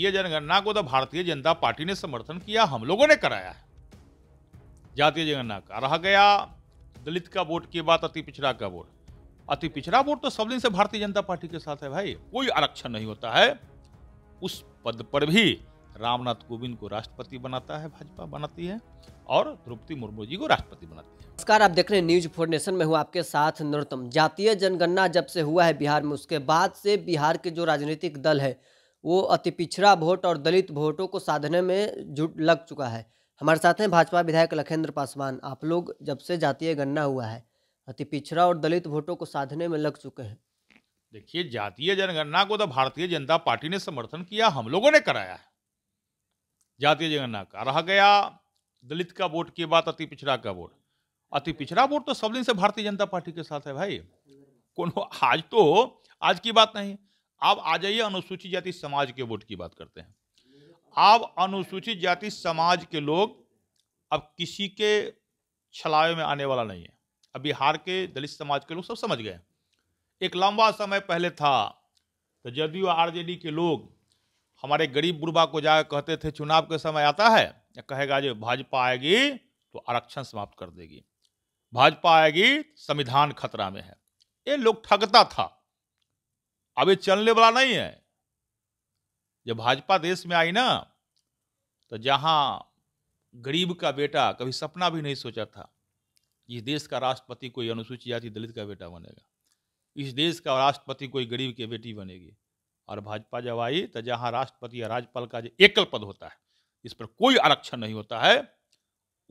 भारतीय जनगणना को तो भारतीय जनता पार्टी ने समर्थन किया हम लोगों ने कराया है जातीय जनगणना का रह गया दलित का वोट की बात अति पिछड़ा का वोट अति पिछड़ा वोट तो सब दिन से भारतीय जनता पार्टी के साथ है भाई कोई आरक्षण नहीं होता है उस पद पर भी रामनाथ कोविंद को राष्ट्रपति बनाता है भाजपा बनाती है और द्रौपदी मुर्मू जी को राष्ट्रपति बनाती है नमस्कार आप देख रहे हैं न्यूज फोर नेशन में हूँ आपके साथ नरोत्तम जातीय जनगणना जब से हुआ है बिहार में उसके बाद से बिहार के जो राजनीतिक दल है वो अति पिछड़ा वोट और दलित वोटों को साधने में जुट लग चुका है हमारे साथ हैं भाजपा विधायक लखेंद्र पासवान आप लोग जब से जातीय गणना हुआ है अति पिछड़ा और दलित वोटों को साधने में लग चुके हैं देखिए जातीय जनगणना को तो भारतीय जनता पार्टी ने समर्थन किया हम लोगों ने कराया है जातीय जनगणना का रह गया दलित का वोट की बात अति पिछड़ा का वोट अति पिछड़ा वोट तो सब दिन से भारतीय जनता पार्टी के साथ है भाई कोनो आज तो आज की बात नहीं अब आ जाइए अनुसूचित जाति समाज के वोट की बात करते हैं अब अनुसूचित जाति समाज के लोग अब किसी के छलावे में आने वाला नहीं है अब बिहार के दलित समाज के लोग सब समझ गए एक लंबा समय पहले था तो जदयू आरजेडी के लोग हमारे गरीब बुरबा को जाकर कहते थे चुनाव के समय आता है या कहेगा जो भाजपा आएगी तो आरक्षण समाप्त कर देगी भाजपा आएगी तो संविधान खतरा में है ये लोग ठगता था अब ये चलने वाला नहीं है जब भाजपा देश में आई ना तो जहां गरीब का बेटा कभी सपना भी नहीं सोचा था इस देश का राष्ट्रपति कोई अनुसूचित जाति दलित का बेटा बनेगा इस देश का राष्ट्रपति कोई गरीब की बेटी बनेगी और भाजपा जब आई तो जहाँ राष्ट्रपति या राज्यपाल का जो एकल पद होता है इस पर कोई आरक्षण नहीं होता है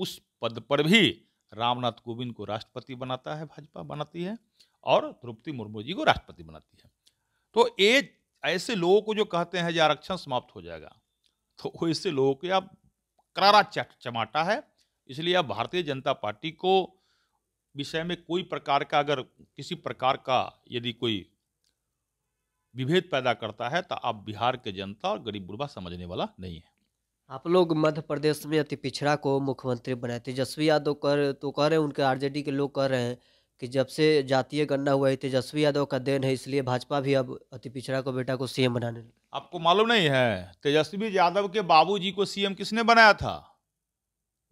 उस पद पर भी रामनाथ कोविंद को राष्ट्रपति बनाता है भाजपा बनाती है और द्रौपदी मुर्मू जी को राष्ट्रपति बनाती है तो ये ऐसे लोगों को जो कहते हैं जो आरक्षण समाप्त हो जाएगा तो ऐसे लोगों को आप करारा चमाटा है इसलिए आप भारतीय जनता पार्टी को विषय में कोई प्रकार का अगर किसी प्रकार का यदि कोई विभेद पैदा करता है तो आप बिहार के जनता और गरीब बुढ़वा समझने वाला नहीं है आप लोग मध्य प्रदेश में अति पिछड़ा को मुख्यमंत्री बनाए तेजस्वी यादव कर तो कह रहे हैं उनके आरजेडी के लोग कह रहे हैं कि जब से जातीय गणना हुआ है तेजस्वी यादव का देन है इसलिए भाजपा भी अब अति पिछड़ा को बेटा को सीएम बनाने लगा आपको मालूम नहीं है तेजस्वी यादव के बाबूजी को सीएम किसने बनाया था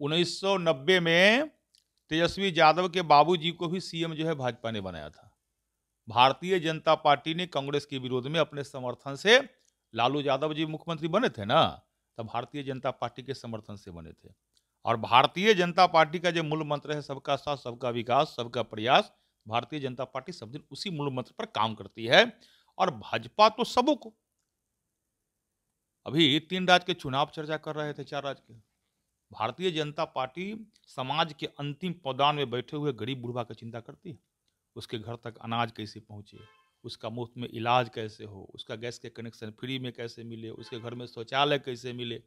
1990 में तेजस्वी यादव के बाबूजी को भी सीएम जो है भाजपा ने बनाया था भारतीय जनता पार्टी ने कांग्रेस के विरोध में अपने समर्थन से लालू यादव जी मुख्यमंत्री बने थे ना तो भारतीय जनता पार्टी के समर्थन से बने थे और भारतीय जनता पार्टी का जो मूल मंत्र है सबका साथ सबका विकास सबका प्रयास भारतीय जनता पार्टी सब दिन उसी मूल मंत्र पर काम करती है और भाजपा तो सबों को अभी तीन राज्य के चुनाव चर्चा कर रहे थे चार राज्य के भारतीय जनता पार्टी समाज के अंतिम पौदान में बैठे हुए गरीब बुढ़वा की चिंता करती है उसके घर तक अनाज कैसे पहुँचे उसका मुफ्त में इलाज कैसे हो उसका गैस के कनेक्शन फ्री में कैसे मिले उसके घर में शौचालय कैसे मिले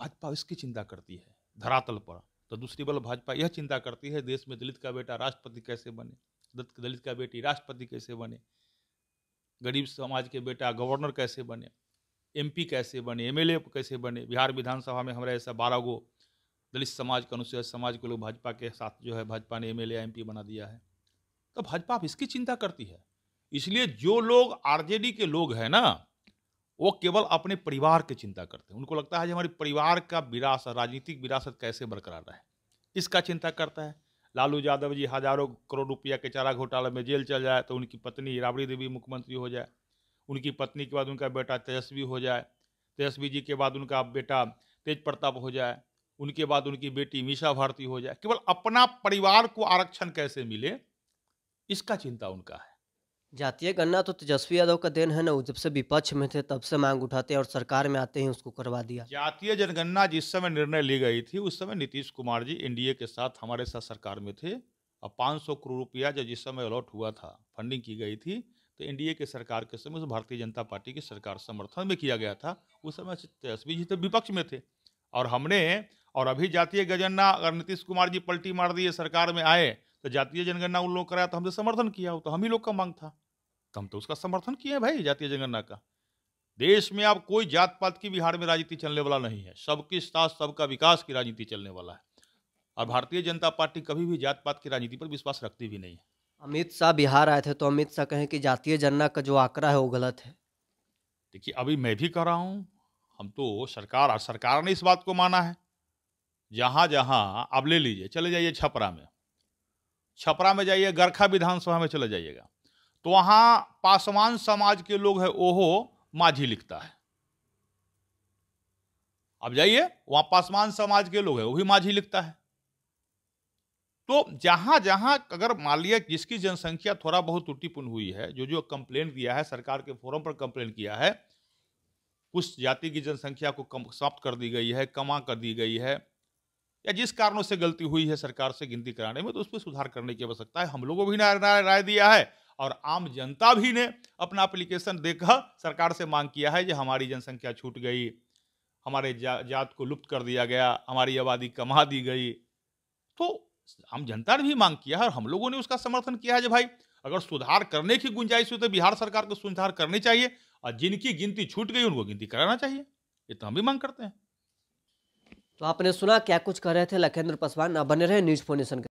भाजपा इसकी चिंता करती है धरातल पर तो दूसरी बल भाजपा यह चिंता करती है देश में दलित का बेटा राष्ट्रपति कैसे बने दलित का बेटी राष्ट्रपति कैसे बने गरीब समाज के बेटा गवर्नर कैसे बने एमपी कैसे बने एमएलए कैसे बने बिहार विधानसभा में हमारे ऐसा बारह गो दलित समाज का अनुसार समाज के लोग भाजपा के साथ जो है भाजपा ने एमएलए एमपी बना दिया है तो भाजपा इसकी चिंता करती है इसलिए जो लोग आरजेडी के लोग हैं ना वो केवल अपने परिवार की चिंता करते हैं उनको लगता है जो हमारे परिवार का विरासत राजनीतिक विरासत कैसे बरकरार रहे इसका चिंता करता है लालू यादव जी हजारों करोड़ रुपया के चारा घोटाले में जेल चल जाए तो उनकी पत्नी राबड़ी देवी मुख्यमंत्री हो जाए उनकी पत्नी के बाद उनका बेटा तेजस्वी हो जाए तेजस्वी जी के बाद उनका बेटा तेज प्रताप हो जाए उनके बाद उनकी बेटी मीशा भारती हो जाए केवल अपना परिवार को आरक्षण कैसे मिले इसका चिंता उनका है जातीय गणना तो तेजस्वी यादव का देन है ना जब से विपक्ष में थे तब से मांग उठाते हैं और सरकार में आते ही उसको करवा दिया जातीय जनगणना जिस समय निर्णय ली गई थी उस समय नीतीश कुमार जी एनडीए के साथ हमारे साथ सरकार में थे और 500 करोड़ रुपया जो जिस समय अलॉट हुआ था फंडिंग की गई थी तो एनडीए के सरकार के समय उस भारतीय जनता पार्टी की सरकार समर्थन में किया गया था उस समय तेजस्वी जी तो विपक्ष में थे और हमने और अभी जातीय गजन्ना अगर नीतीश कुमार जी पलटी मार दिए सरकार में आए तो जातीय जनगणना उन लोग कराया तो हमसे समर्थन किया हो तो हम ही लोग का मांग था तो हम तो उसका समर्थन किए भाई जातीय जनगणना का देश में अब कोई जात पात की बिहार में राजनीति चलने वाला नहीं है सबके साथ सबका विकास की राजनीति चलने वाला है और भारतीय जनता पार्टी कभी भी जात पात की राजनीति पर विश्वास रखती भी नहीं है अमित शाह बिहार आए थे तो अमित शाह कहें कि जातीय जनना का जो आंकड़ा है वो गलत है देखिए अभी मैं भी कह रहा हूँ हम तो सरकार सरकार ने इस बात को माना है जहाँ जहाँ आप ले लीजिए चले जाइए छपरा में छपरा में जाइए गरखा विधानसभा में चले जाइएगा तो वहाँ पासवान समाज के लोग है ओहो माझी लिखता है अब जाइए वहाँ पासवान समाज के लोग है वो भी माझी लिखता है तो जहाँ जहाँ अगर मान लिया जिसकी जनसंख्या थोड़ा बहुत त्रुटिपूर्ण हुई है जो जो कंप्लेन किया है सरकार के फोरम पर कंप्लेन किया है कुछ जाति की जनसंख्या को कम समाप्त कर दी गई है कमा कर दी गई है या जिस कारणों से गलती हुई है सरकार से गिनती कराने में तो उस पर सुधार करने की आवश्यकता है हम लोगों को भी राय दिया है और आम जनता भी ने अपना एप्लीकेशन देकर सरकार से मांग किया है कि हमारी जनसंख्या छूट गई हमारे जा, जात को लुप्त कर दिया गया हमारी आबादी कमा दी गई तो आम जनता ने भी मांग किया है और हम लोगों ने उसका समर्थन किया है भाई अगर सुधार करने की गुंजाइश हो तो बिहार सरकार को सुधार करनी चाहिए और जिनकी गिनती छूट गई उनको गिनती कराना चाहिए ये तो हम भी मांग करते हैं तो आपने सुना क्या कुछ कह रहे थे लखेंद्र पासवान बने रहे न्यूज फोनेशन